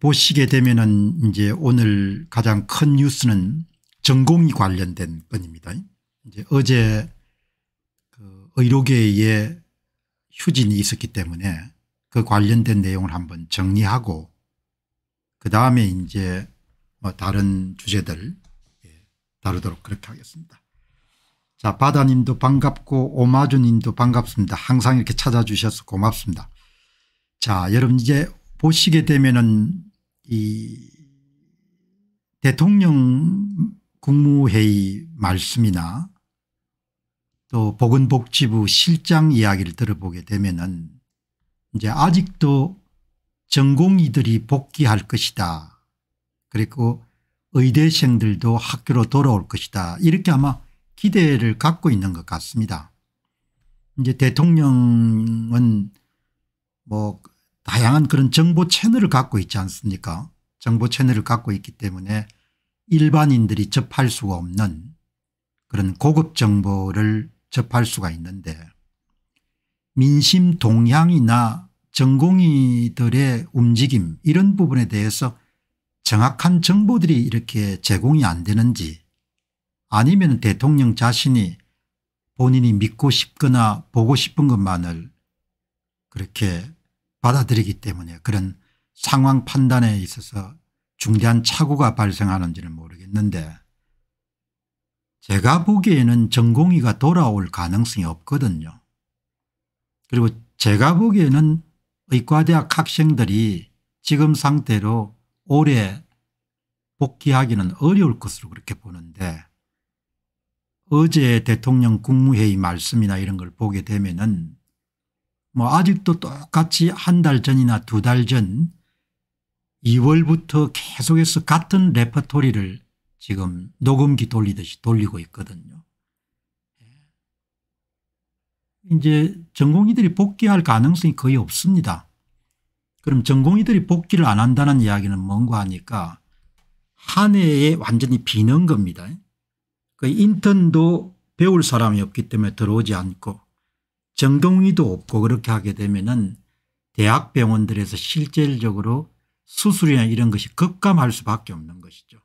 보시게 되면은 이제 오늘 가장 큰 뉴스는 전공이 관련된 건입니다. 이제 어제 그 의료계에 휴진이 있었기 때문에 그 관련된 내용을 한번 정리하고 그 다음에 이제 뭐 다른 주제들 예, 다루도록 그렇게 하겠습니다. 자 바다님도 반갑고 오마주님도 반갑습니다. 항상 이렇게 찾아주셔서 고맙습니다. 자 여러분 이제 보시게 되면은 이 대통령 국무회의 말씀이나 또 보건복지부 실장 이야기를 들어보게 되면은 이제 아직도 전공의들이 복귀할 것이다. 그리고 의대생들도 학교로 돌아올 것이다. 이렇게 아마 기대를 갖고 있는 것 같습니다. 이제 대통령은 뭐 다양한 그런 정보 채널을 갖고 있지 않습니까 정보 채널을 갖고 있기 때문에 일반인들이 접할 수가 없는 그런 고급 정보를 접할 수가 있는데 민심 동향이나 전공의들의 움직임 이런 부분에 대해서 정확한 정보들이 이렇게 제공이 안 되는지 아니면 대통령 자신이 본인이 믿고 싶거나 보고 싶은 것만을 그렇게 받아들이기 때문에 그런 상황 판단에 있어서 중대한 착오가 발생하는지는 모르겠는데 제가 보기에는 전공의가 돌아올 가능성이 없거든요. 그리고 제가 보기에는 의과대학 학생들이 지금 상태로 오래 복귀하기는 어려울 것으로 그렇게 보는데 어제 대통령 국무회의 말씀이나 이런 걸 보게 되면 은뭐 아직도 똑같이 한 달 전이나 두 달 전 2월부터 계속해서 같은 레퍼토리를 지금 녹음기 돌리듯이 돌리고 있거든요. 예. 이제 전공의들이 복귀할 가능성이 거의 없습니다. 그럼 전공의들이 복귀를 안 한다는 이야기는 뭔가 하니까 한 해에 완전히 비는 겁니다. 그 인턴도 배울 사람이 없기 때문에 들어오지 않고 정동의도 없고 그렇게 하게 되면은 대학병원들에서 실질적으로 수술이나 이런 것이 급감할 수밖에 없는 것이죠.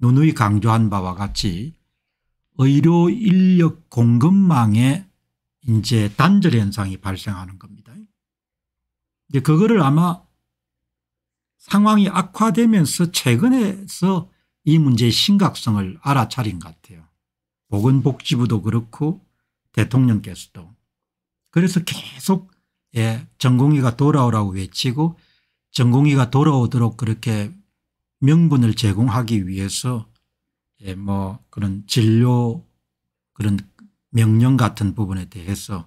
누누이 강조한 바와 같이 의료 인력 공급망에 이제 단절 현상이 발생하는 겁니다. 이제 그거를 아마 상황이 악화되면서 최근에서 이 문제의 심각성을 알아차린 것 같아요. 보건복지부도 그렇고 대통령께서도 그래서 계속 예, 전공의가 돌아오라고 외치고 전공의가 돌아오도록 그렇게 명분을 제공하기 위해서 예, 뭐 그런 진료 그런 명령 같은 부분에 대해서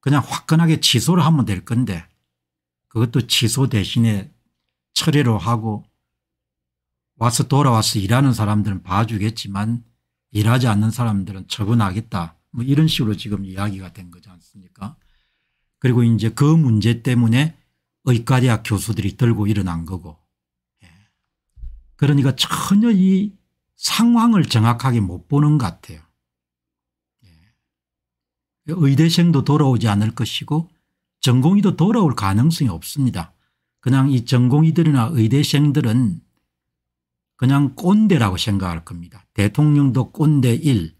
그냥 화끈하게 취소를 하면 될 건데 그것도 취소 대신에 철회로 하고 와서 돌아와서 일하는 사람들은 봐주겠지만 일하지 않는 사람들은 처분하겠다 뭐 이런 식으로 지금 이야기가 된 거지 않습니까? 그리고 이제 그 문제 때문에 의과대학 교수들이 들고 일어난 거고. 예. 그러니까 전혀 이 상황을 정확하게 못 보는 것 같아요. 예. 의대생도 돌아오지 않을 것이고 전공의도 돌아올 가능성이 없습니다. 그냥 이 전공의들이나 의대생들은 그냥 꼰대라고 생각할 겁니다. 대통령도 꼰대 1,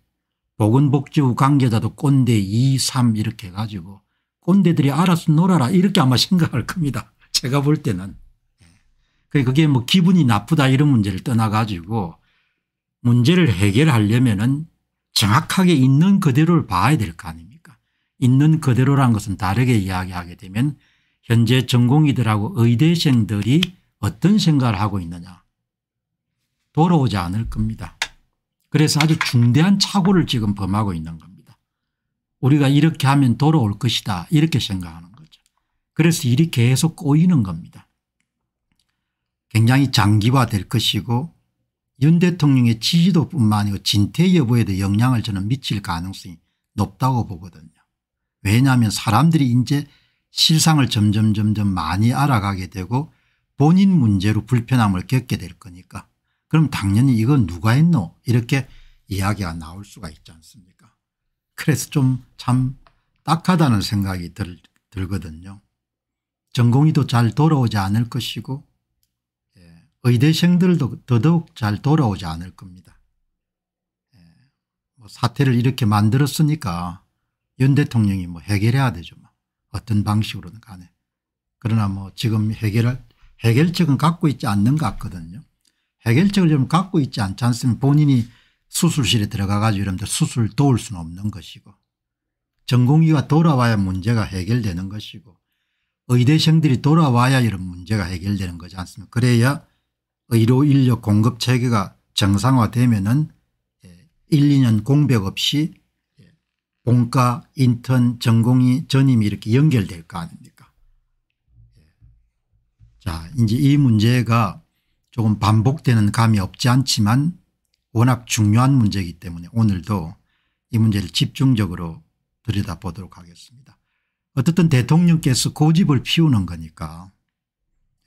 보건복지부 관계자도 꼰대 2, 3 이렇게 해가지고 꼰대들이 알아서 놀아라 이렇게 아마 생각할 겁니다. 제가 볼 때는. 예. 그게 뭐 기분이 나쁘다 이런 문제를 떠나가지고 문제를 해결하려면은 정확하게 있는 그대로를 봐야 될 거 아닙니까 있는 그대로란 것은 다르게 이야기하게 되면 현재 전공이들하고 의대생들이 어떤 생각을 하고 있느냐 돌아오지 않을 겁니다. 그래서 아주 중대한 착오를 지금 범하고 있는 겁니다. 우리가 이렇게 하면 돌아올 것이다 이렇게 생각하는 거죠. 그래서 일이 계속 꼬이는 겁니다. 굉장히 장기화될 것이고 윤 대통령의 지지도뿐만 아니고 진퇴 여부에도 영향을 저는 미칠 가능성이 높다고 보거든요. 왜냐하면 사람들이 이제 실상을 점점 점점 많이 알아가게 되고 본인 문제로 불편함을 겪게 될 거니까 그럼 당연히 이건 누가 했노 이렇게 이야기가 나올 수가 있지 않습니까 그래서 좀 참 딱하다는 생각이 들, 들거든요. 전공의도 잘 돌아오지 않을 것이고 예. 의대생들도 더더욱 잘 돌아오지 않을 겁니다. 예. 뭐 사태를 이렇게 만들었으니까 윤 대통령이 뭐 해결해야 되죠. 뭐. 어떤 방식으로든 간에. 그러나 뭐 지금 해결할 해결책은 갖고 있지 않는 것 같거든요. 해결책을 좀 갖고 있지 않지 않습니까 본인이 수술실에 들어가 가지고 이러면 수술 도울 수는 없는 것이고 전공의가 돌아와야 문제가 해결되는 것이고 의대생들이 돌아와야 이런 문제가 해결되는 거지 않습니까 그래야 의료 인력 공급 체계가 정상화되면 은 1, 예, 2년 공백 없이 예, 본과 인턴 전공의 전임이 이렇게 연결될 거 아닙니까 예. 자 이제 이 문제가 조금 반복되는 감이 없지 않지만 워낙 중요한 문제이기 때문에 오늘도 이 문제를 집중적으로 들여다보도록 하겠습니다. 어떻든 대통령께서 고집을 피우는 거니까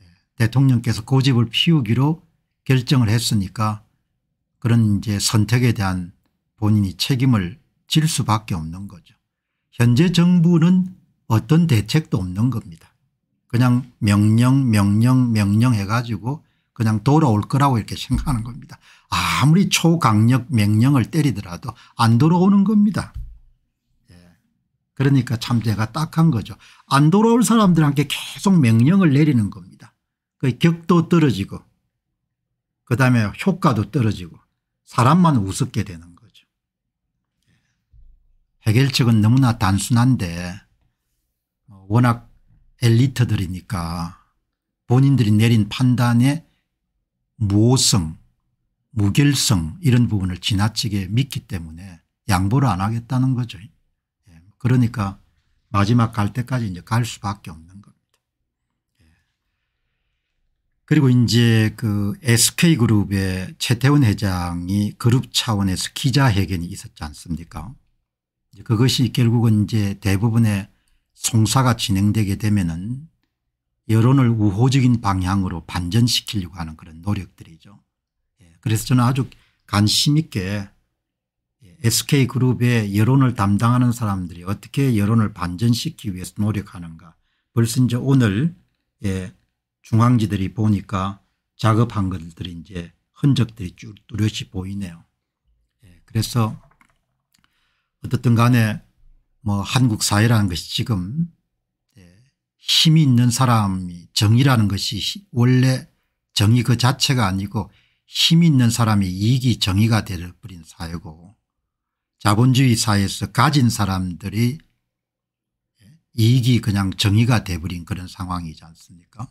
예, 대통령께서 고집을 피우기로 결정을 했으니까 그런 이제 선택에 대한 본인이 책임을 질 수밖에 없는 거죠. 현재 정부는 어떤 대책도 없는 겁니다. 그냥 명령 명령 명령 해가지고 그냥 돌아올 거라고 이렇게 생각하는 겁니다. 아무리 초강력 명령을 때리더라도 안 돌아오는 겁니다. 예. 그러니까 참 제가 딱 한 거죠. 안 돌아올 사람들한테 계속 명령을 내리는 겁니다. 그 격도 떨어지고 그다음에 효과도 떨어지고 사람만 우습게 되는 거죠. 예. 해결 책은 너무나 단순한데 뭐 워낙 엘리트들이니까 본인들이 내린 판단에 무오성 무결성 이런 부분을 지나치게 믿기 때문에 양보를 안 하겠다는 거죠. 예, 그러니까 마지막 갈 때까지 이제 갈 수밖에 없는 겁니다. 예. 그리고 이제 그 SK그룹의 최태원 회장이 그룹 차원에서 기자회견이 있었지 않습니까? 그것이 결국은 이제 대부분의 송사가 진행되게 되면은 여론을 우호적인 방향으로 반전시키려고 하는 그런 노력들이죠. 예, 그래서 저는 아주 관심 있게 예, SK그룹의 여론을 담당하는 사람들이 어떻게 여론을 반전시키기 위해서 노력하는가 벌써 이제 오늘 예, 중앙지들이 보니까 작업한 것들이 이제 흔적들이 쭉 뚜렷이 보이네요. 예, 그래서 어떻든 간에 뭐 한국 사회라는 것이 지금 힘이 있는 사람이 정의라는 것이 원래 정의 그 자체가 아니고 힘이 있는 사람이 이익이 정의가 되어버린 사회고 자본주의 사회에서 가진 사람들이 이익이 그냥 정의가 돼버린 그런 상황이지 않습니까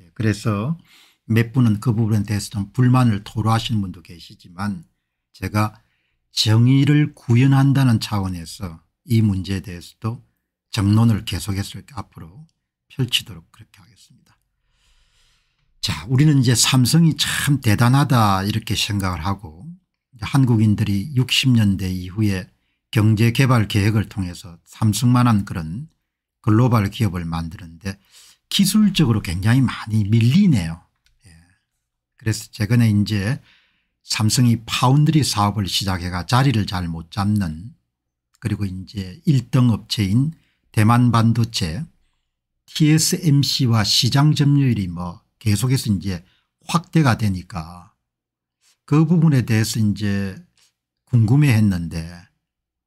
예, 그래서 몇 분은 그 부분에 대해서 좀 불만을 토로하시는 분도 계시지만 제가 정의를 구현한다는 차원에서 이 문제에 대해서도 정론을 계속했을 때 앞으로 펼치도록 그렇게 하겠습니다. 자 우리는 이제 삼성이 참 대단하다 이렇게 생각을 하고 한국인들이 60년대 이후에 경제개발 계획을 통해서 삼성만한 그런 글로벌 기업을 만드는데 기술적으로 굉장히 많이 밀리네요. 예. 그래서 최근에 이제 삼성이 파운드리 사업을 시작해가 자리를 잘 못 잡는 그리고 이제 1등 업체인 대만 반도체 TSMC와 시장 점유율이 뭐 계속해서 이제 확대가 되니까 그 부분에 대해서 이제 궁금해 했는데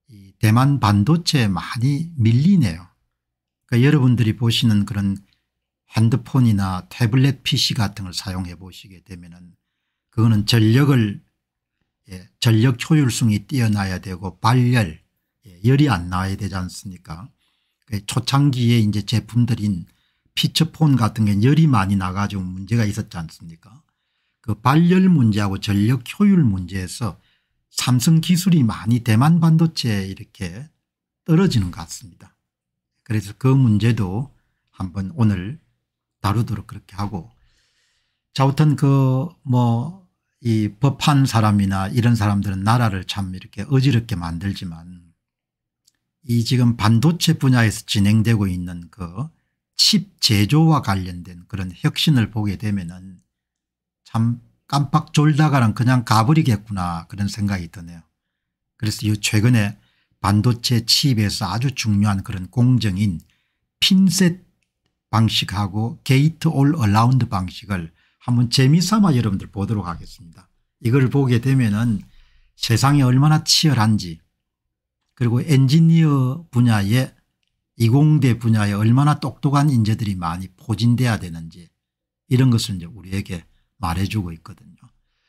이 대만 반도체에 많이 밀리네요. 그러니까 여러분들이 보시는 그런 핸드폰이나 태블릿 pc 같은 걸 사용해 보시게 되면 은 그거는 전력을 예, 전력 효율성이 뛰어나야 되고 발열 예, 열이 안 나야 와 되지 않습니까 그 초창기에 이제 제품들인 피처폰 같은 게 열이 많이 나가지고 문제가 있었지 않습니까 그 발열 문제하고 전력 효율 문제에서 삼성 기술이 많이 대만 반도체에 이렇게 떨어지는 것 같습니다. 그래서 그 문제도 한번 오늘 다루도록 그렇게 하고 자우튼 그뭐 이 법한 사람이나 이런 사람들은 나라를 참 이렇게 어지럽게 만들지만 이 지금 반도체 분야에서 진행되고 있는 그 칩 제조와 관련된 그런 혁신을 보게 되면은 참 깜빡 졸다가는 그냥 가버리겠구나 그런 생각이 드네요. 그래서 요 최근에 반도체 칩에서 아주 중요한 그런 공정인 핀셋 방식하고 게이트 올 어라운드 방식을 한번 재미삼아 여러분들 보도록 하겠습니다. 이걸 보게 되면은 세상이 얼마나 치열한지 그리고 엔지니어 분야에 이공대 분야에 얼마나 똑똑한 인재들이 많이 포진돼야 되는지 이런 것을 이제 우리에게 말해주고 있거든요.